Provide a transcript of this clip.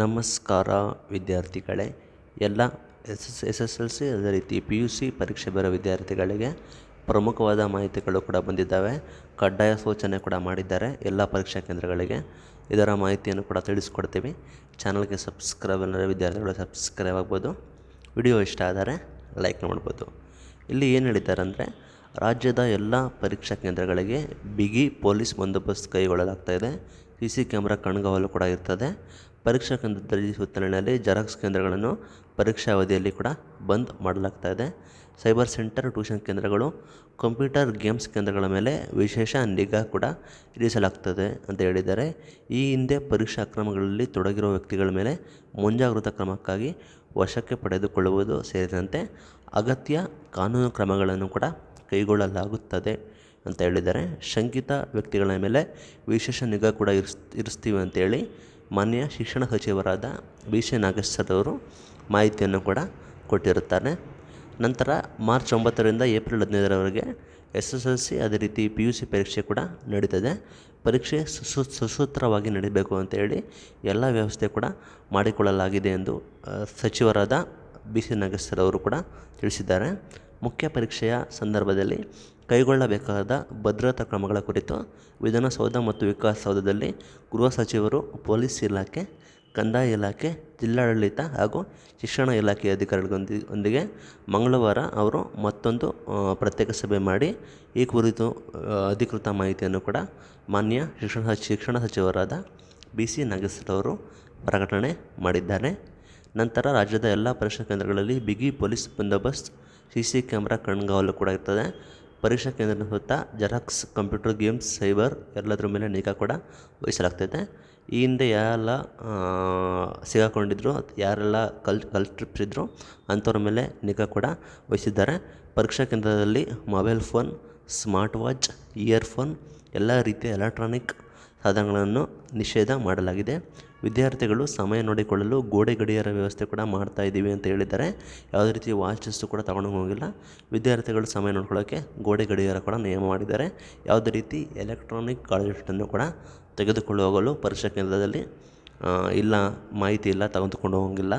ನಮಸ್ಕಾರ ವಿದ್ಯಾರ್ಥಿಗಳೇ ಎಲ್ಲ S S S S L C ಅದೇ ರೀತಿ ಪಿ ಯು ಸಿ ಪರೀಕ್ಷೆ ಬರೋ ವಿದ್ಯಾರ್ಥಿಗಳಿಗೆ ಪ್ರಮುಖವಾದ ಮಾಹಿತಿಗಳು ಕೂಡ ಬಂದಿದ್ದಾವೆ ಕಡ್ಡಾಯ ಸೂಚನೆ ಕೂಡ ಮಾಡಿದ್ದಾರೆ ಎಲ್ಲ ಪರೀಕ್ಷಾ ಕೇಂದ್ರಗಳಿಗೆ ಇದರ ಮಾಹಿತಿಯನ್ನು ಕೂಡ ತಿಳಿಸ್ಕೊಡ್ತೀವಿ ಚಾನಲ್ಗೆ ಸಬ್ಸ್ಕ್ರೈಬ್ ಅಂದರೆ ವಿದ್ಯಾರ್ಥಿಗಳು ಸಬ್ಸ್ಕ್ರೈಬ್ ಆಗ್ಬೋದು ವಿಡಿಯೋ ಇಷ್ಟ ಆದರೆ ಲೈಕ್ ಮಾಡ್ಬೋದು ಇಲ್ಲಿ ಏನು ಹೇಳಿದ್ದಾರೆ ಅಂದರೆ ರಾಜ್ಯದ ಎಲ್ಲ ಪರೀಕ್ಷಾ ಕೇಂದ್ರಗಳಿಗೆ ಬಿಗಿ ಪೊಲೀಸ್ ಬಂದೋಬಸ್ತ್ ಕೈಗೊಳ್ಳಲಾಗ್ತಾ ಇದೆ ಸಿ ಸಿ ಕ್ಯಾಮ್ರಾ ಕಣ್ಗಾವಲು ಕೂಡ ಇರ್ತದೆ ಪರೀಕ್ಷಾ ಕೇಂದ್ರದಲ್ಲಿ ಸುತ್ತಲಿನಲ್ಲಿ ಜೆರಾಕ್ಸ್ ಕೇಂದ್ರಗಳನ್ನು ಪರೀಕ್ಷಾ ಅವಧಿಯಲ್ಲಿ ಕೂಡ ಬಂದ್ ಮಾಡಲಾಗ್ತಾ ಇದೆ ಸೈಬರ್ ಸೆಂಟರ್ ಟ್ಯೂಷನ್ ಕೇಂದ್ರಗಳು ಕಂಪ್ಯೂಟರ್ ಗೇಮ್ಸ್ ಕೇಂದ್ರಗಳ ಮೇಲೆ ವಿಶೇಷ ನಿಗಾ ಕೂಡ ಇರಿಸಲಾಗ್ತದೆ ಅಂತ ಹೇಳಿದ್ದಾರೆ ಈ ಹಿಂದೆ ಪರೀಕ್ಷಾ ಕ್ರಮಗಳಲ್ಲಿ ತೊಡಗಿರುವ ವ್ಯಕ್ತಿಗಳ ಮೇಲೆ ಮುಂಜಾಗ್ರತಾ ಕ್ರಮಕ್ಕಾಗಿ ವಶಕ್ಕೆ ಪಡೆದುಕೊಳ್ಳುವುದು ಸೇರಿದಂತೆ ಅಗತ್ಯ ಕಾನೂನು ಕ್ರಮಗಳನ್ನು ಕೂಡ ಕೈಗೊಳ್ಳಲಾಗುತ್ತದೆ ಅಂತ ಹೇಳಿದ್ದಾರೆ ಶಂಕಿತ ವ್ಯಕ್ತಿಗಳ ಮೇಲೆ ವಿಶೇಷ ನಿಗಾ ಕೂಡ ಇರಿಸ್ ಇರಿಸ್ತೀವಿ ಅಂತೇಳಿ ಮಾನ್ಯ ಶಿಕ್ಷಣ ಸಚಿವರಾದ ಬಿ ಸಿ ನಾಗೇಶ್ ಅವರು ಮಾಹಿತಿಯನ್ನು ಕೂಡ ಕೊಟ್ಟಿರುತ್ತಾರೆ ನಂತರ ಮಾರ್ಚ್ ಒಂಬತ್ತರಿಂದ ಏಪ್ರಿಲ್ ಹದಿನೈದರವರೆಗೆ ಎಸ್ ಎಸ್ ಎಲ್ ಸಿ ಅದೇ ರೀತಿ ಪಿ ಯು ಸಿ ಪರೀಕ್ಷೆ ಕೂಡ ನಡೀತದೆ ಪರೀಕ್ಷೆ ಸುಸು ಸುಸೂತ್ರವಾಗಿ ನಡೀಬೇಕು ಹೇಳಿ ಎಲ್ಲ ವ್ಯವಸ್ಥೆ ಕೂಡ ಮಾಡಿಕೊಳ್ಳಲಾಗಿದೆ ಎಂದು ಸಚಿವರಾದ ಬಿ ಸಿ ನಾಗೇಶ್ ಅವರು ಕೂಡ ತಿಳಿಸಿದ್ದಾರೆ ಮುಖ್ಯ ಪರೀಕ್ಷೆಯ ಸಂದರ್ಭದಲ್ಲಿ ಕೈಗೊಳ್ಳಬೇಕಾದ ಭದ್ರತಾ ಕ್ರಮಗಳ ಕುರಿತು ವಿಧಾನಸೌಧ ಮತ್ತು ವಿಕಾಸಸೌಧದಲ್ಲಿ ಗೃಹ ಸಚಿವರು ಪೊಲೀಸ್ ಇಲಾಖೆ ಕಂದಾಯ ಇಲಾಖೆ ಜಿಲ್ಲಾಡಳಿತ ಹಾಗೂ ಶಿಕ್ಷಣ ಇಲಾಖೆಯ ಅಧಿಕಾರಿಗಳೊಂದಿಗೆ ಒಂದಿಗೆ ಮಂಗಳವಾರ ಅವರು ಮತ್ತೊಂದು ಪ್ರತ್ಯೇಕ ಸಭೆ ಮಾಡಿ ಈ ಕುರಿತು ಅಧಿಕೃತ ಮಾಹಿತಿಯನ್ನು ಕೂಡ ಮಾನ್ಯ ಶಿಕ್ಷಣ ಶಿಕ್ಷಣ ಸಚಿವರಾದ ಬಿ ಸಿ ನಾಗೇಶ್ವರವರು ಪ್ರಕಟಣೆ ಮಾಡಿದ್ದಾರೆ ನಂತರ ರಾಜ್ಯದ ಎಲ್ಲ ಪರೀಕ್ಷಾ ಕೇಂದ್ರಗಳಲ್ಲಿ ಬಿಗಿ ಪೊಲೀಸ್ ಬಂದೋಬಸ್ತ್ ಸಿ ಸಿ ಕ್ಯಾಮ್ರಾ ಕಣ್ಗಾವಲು ಕೂಡ ಇರ್ತದೆ ಪರೀಕ್ಷಾ ಕೇಂದ್ರದ ಸುತ್ತ ಜೆರಾಕ್ಸ್ ಕಂಪ್ಯೂಟರ್ ಗೇಮ್ಸ್ ಸೈಬರ್ ಎಲ್ಲದರ ಮೇಲೆ ನಿಗಾ ಕೂಡ ವಹಿಸಲಾಗ್ತೈತೆ ಈ ಹಿಂದೆ ಯಾರೆಲ್ಲ ಸಿಗಾಕೊಂಡಿದ್ರು ಯಾರೆಲ್ಲ ಕಲ್ ಕಲ್ ಟ್ರಿಪ್ಸ್ ಅಂಥವ್ರ ಮೇಲೆ ನಿಗಾ ಕೂಡ ವಹಿಸಿದ್ದಾರೆ ಪರೀಕ್ಷಾ ಕೇಂದ್ರದಲ್ಲಿ mobile phone smart watch earphone ಎಲ್ಲ ರೀತಿಯ ಎಲೆಕ್ಟ್ರಾನಿಕ್ ಸಾಧನಗಳನ್ನು ನಿಷೇಧ ಮಾಡಲಾಗಿದೆ ವಿದ್ಯಾರ್ಥಿಗಳು ಸಮಯ ನೋಡಿಕೊಳ್ಳಲು ಗೋಡೆ ಗಡಿಯಾರ ವ್ಯವಸ್ಥೆ ಕೂಡ ಮಾಡ್ತಾ ಇದ್ದೀವಿ ಅಂತ ಹೇಳಿದ್ದಾರೆ ಯಾವುದೇ ರೀತಿ ವಾಚಸ್ಸು ಕೂಡ ತಗೊಂಡು ಹೋಗಿಲ್ಲ ವಿದ್ಯಾರ್ಥಿಗಳು ಸಮಯ ನೋಡ್ಕೊಳ್ಳೋಕ್ಕೆ ಗೋಡೆ ಗಡಿಯಾರ ಕೂಡ ನಿಯಮ ಮಾಡಿದ್ದಾರೆ ಯಾವುದೇ ರೀತಿ ಎಲೆಕ್ಟ್ರಾನಿಕ್ ಕಾಲೇಜನ್ನು ಕೂಡ ತೆಗೆದುಕೊಂಡು ಹೋಗಲು ಪರೀಕ್ಷಾ ಕೇಂದ್ರದಲ್ಲಿ ಇಲ್ಲ ಮಾಹಿತಿ ಇಲ್ಲ ತೆಗೆದುಕೊಂಡು ಹೋಗಿಲ್ಲ